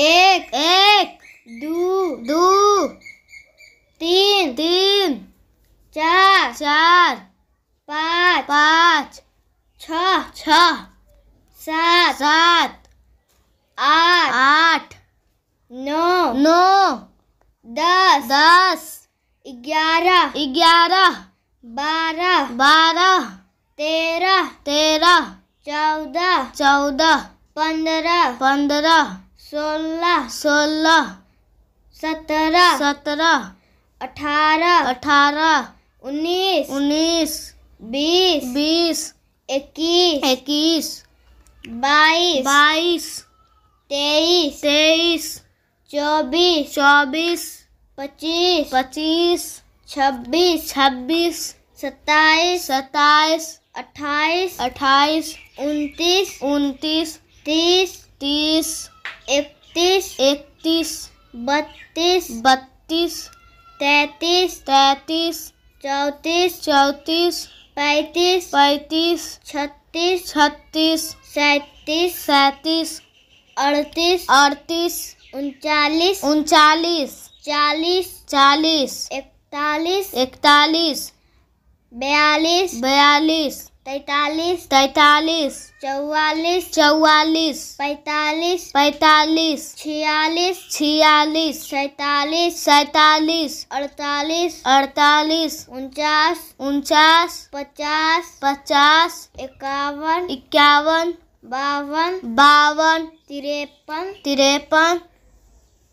एक एक दू दू तीन तीन चार चार पाँच पाँच छः छः सात सात आठ आठ नौ नौ दस दस ग्यारह ग्यारह बारह बारह तेरह तेरह चौदह चौदह पंद्रह पंद्रह सोलह सोलह सत्रह सत्रह अठारह अठारह उन्नीस उन्नीस बीस बीस इक्कीस इक्कीस बाईस बाईस तेईस तेईस चौबीस चौबीस पच्चीस पच्चीस छब्बीस छब्बीस सत्ताईस सत्ताईस अट्ठाईस अट्ठाईस उनतीस उनतीस तीस तीस इकतीस इकतीस बत्तीस बत्तीस तैतीस तैतीस चौंतीस चौंतीस पैंतीस पैंतीस छत्तीस छत्तीस सैंतीस सैंतीस अड़तीस अड़तीस उनचालीस उनचालीस चालीस चालीस इकतालीस इकतालीस बयालीस बयालीस तैतालीस तैतालीस चौवालीस चौवालीस पैतालीस पैतालीस छियालीस छियालीस सैतालीस सैतालीस अड़तालीस अड़तालीस उनचास उनचास पचास पचास इक्यावन इक्यावन बावन बावन तिरपन तिरपन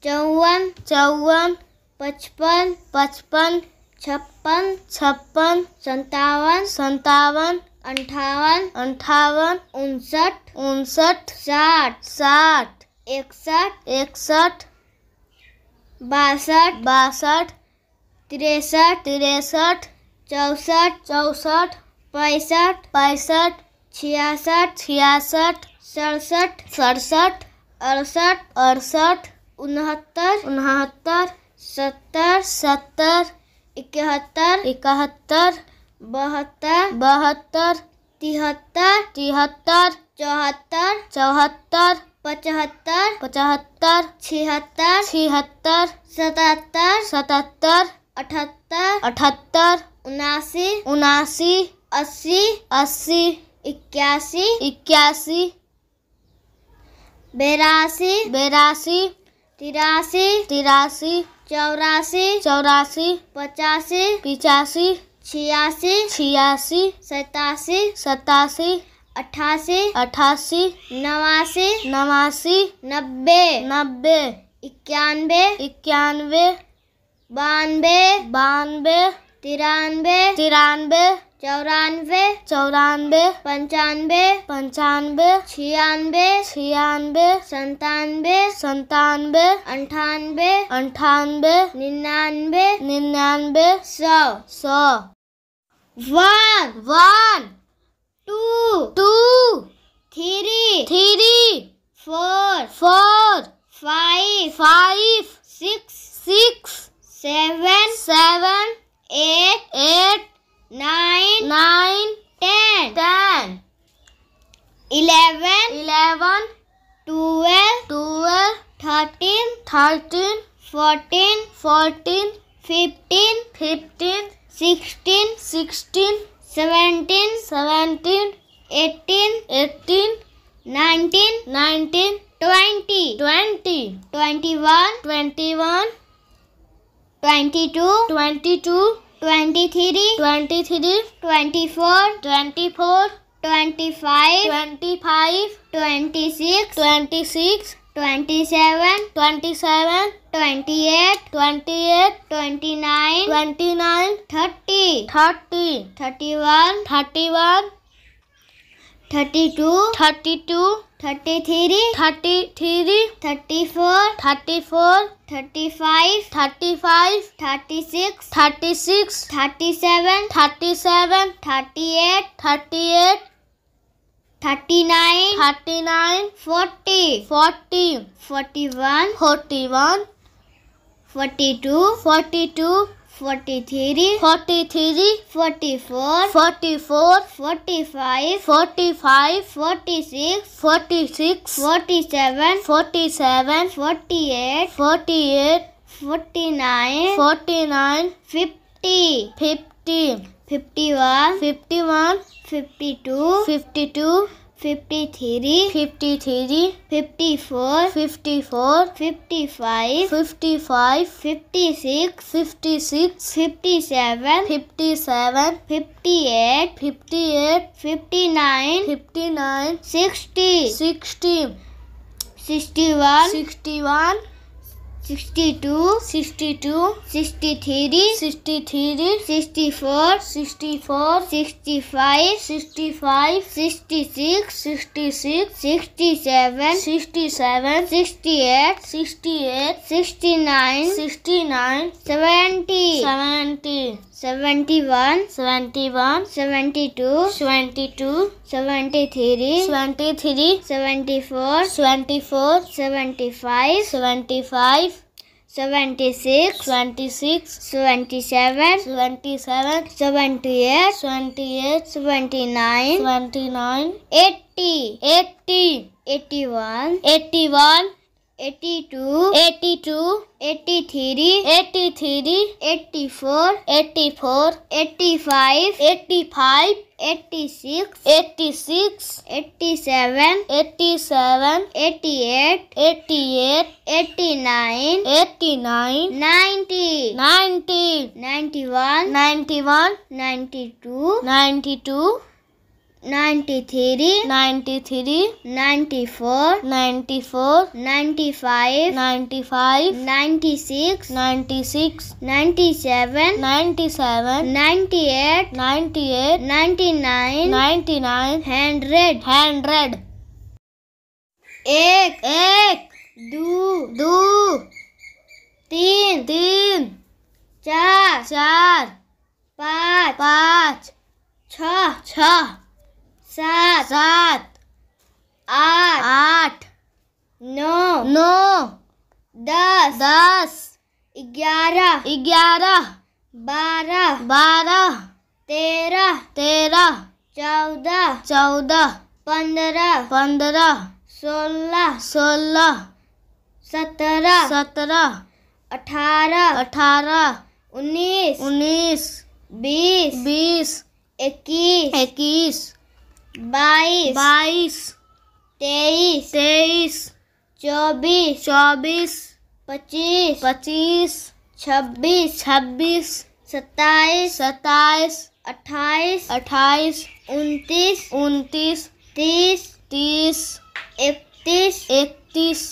चौवन चौवन पचपन पचपन छप्पन छप्पन संतावन संतावन अंठावन अंठावन उनसठ उनसठ साठ साठ इकसठ इकसठ बासठ बासठ तिरसठ तिरसठ चौसठ चौसठ पैंसठ पैंसठ छियासठ छियासठ सड़सठ सड़सठ अड़सठ अड़सठ उनहत्तर उनहत्तर सत्तर सत्तर इकहत्तर इकहत्तर बहत्तर बहत्तर तिहत्तर तिहत्तर चौहत्तर चौहत्तर पचहत्तर पचहत्तर छिहत्तर छिहत्तर सतहत्तर सतहत्तर अठहत्तर अठहत्तर उनासी उनासी अस्सी अस्सी इक्यासी इक्यासी बेरासी बेरासी तिरासी तिरासी चौरासी चौरासी पचासी पिचासी छियासी छियासी सतासी सतासी अठासी अठासी नवासी नवासी नब्बे नब्बे इक्यानवे इक्यानवे बानवे बानवे तिरानवे तिरानवे चौरानवे चौरानवे पंचानवे पंचानवे छियानवे छियानवे संतानवे संतानवे अंठानवे अंठानवे निन्यानवे निन्यानवे सौ सौ one one two two three three four four five five six six seven seven eight eight nine, nine, ten, ten, eleven, eleven, twelve, twelve, thirteen, thirteen, fourteen, fourteen, fifteen, fifteen, sixteen, sixteen, seventeen, seventeen, eighteen, eighteen, nineteen, nineteen, twenty, twenty, twenty-one, twenty-one, twenty-two, twenty-two. 23, 23, 24, 24, 25, 25, 26, 26, 27, 27, 28, 28, 29, 29, 30, 30, 31, 31, 32 32 33 33 34 34 35 35 36 36 37 37 38 38 39 39 40 40 41 41 42 42 43 43 44 44 45 45 46 46 47 47 48 48 49 49 50 50 51 51 52 52 53 53 54 54 55 55 56 56 57 57 58 58 59 59 60 60 61 61 62 62 63 63 64 64 65 65 66 66 67 67 68 68 69 69 70 70 71 71 72 72 73 73 74 74 75 75 76 26 27 27 78 28 29 29 80 80 81 81 82 82 83 83 84 84 85 85 86 86 87 87 88 88 89 89 90 90 91 91 92 92 ninety three ninety three ninety four ninety four ninety five ninety five ninety six ninety six ninety seven ninety seven ninety eight ninety eight ninety nine ninety nine hundred hundred एक एक दो दो तीन तीन चार चार पाँच पाँच छः छः सात सात आठ आठ नौ नौ दस दस ग्यारह ग्यारह बारह बारह तेरह तेरह चौदह चौदह पंद्रह पंद्रह सोलह सोलह सत्रह सत्रह अठारह अठारह उन्नीस उन्नीस बीस बीस इक्कीस इक्कीस बाईस बाईस तेईस तेईस चौबीस चौबीस पच्चीस पच्चीस छब्बीस छब्बीस सत्ताईस सत्ताईस अट्ठाईस अट्ठाईस उनतीस उनतीस तीस तीस इकतीस इकतीस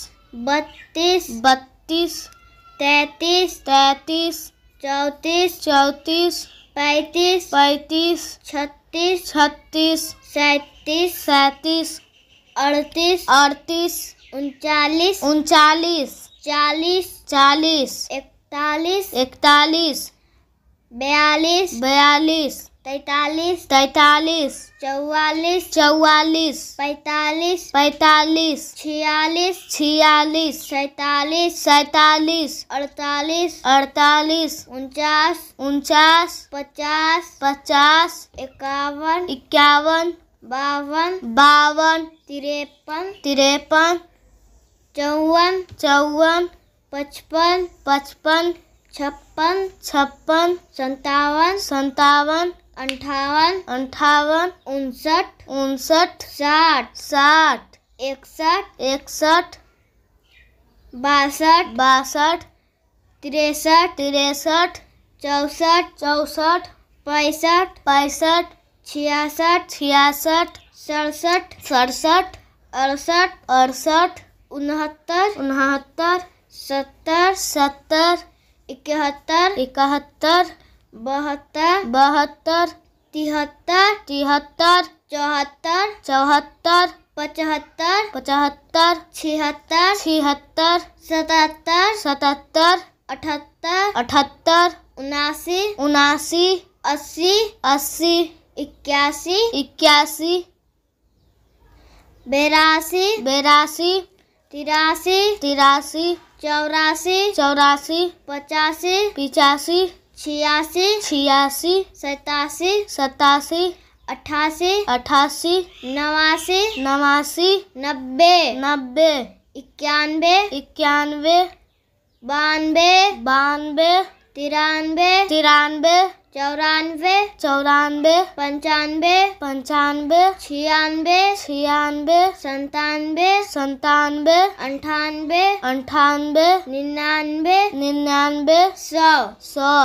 बत्तीस बत्तीस तैतीस तैतीस चौंतीस चौंतीस पैंतीस पैंतीस छत्तीस छत्तीस सैंतीस सैंतीस अड़तीस अड़तीस उनचालीस उनचालीस चालीस चालीस इकतालीस इकतालीस बयालीस बयालीस तैतालीस तैतालीस चौवालीस चौवालीस पैतालीस पैतालीस छियालीस छियालीस सैतालीस सैतालीस अड़तालीस अड़तालीस उनचास उनचास पचास पचास इक्यावन इक्यावन बावन बावन तिरपन तिरपन चौवन चौवन पचपन पचपन छप्पन छप्पन सतावन सतावन अंठावन अंठावन उनसठ उनसठ साठ साठ इकसठ इकसठ बासठ बासठ तिरसठ तिरसठ चौसठ चौसठ पैंसठ पैंसठ छियासठ छियासठ सड़सठ सड़सठ अड़सठ अड़सठ उनहत्तर उनहत्तर सत्तर सत्तर इकहत्तर इकहत्तर बहत्तर बहत्तर तिहत्तर तिहत्तर चौहत्तर चौहत्तर पचहत्तर पचहत्तर छिहत्तर छिहत्तर सतहत्तर सतहत्तर अठहत्तर अठहत्तर उनासी उनासी अस्सी अस्सी इक्यासी इक्यासी बेरासी बेरासी तिरासी तिरासी चौरासी चौरासी पचासी पिचासी छियासी छियासी सतासी सतासी अठासी अठासी नवासी नवासी नब्बे नब्बे इक्यानवे इक्यानवे बानवे बानवे तिरानवे तिरानवे चौरानवे चौरानवे पंचानवे पंचानवे छियानवे छियानवे संतानवे संतानवे अंठानवे अंठानवे निन्यानवे निन्यानवे सौ सौ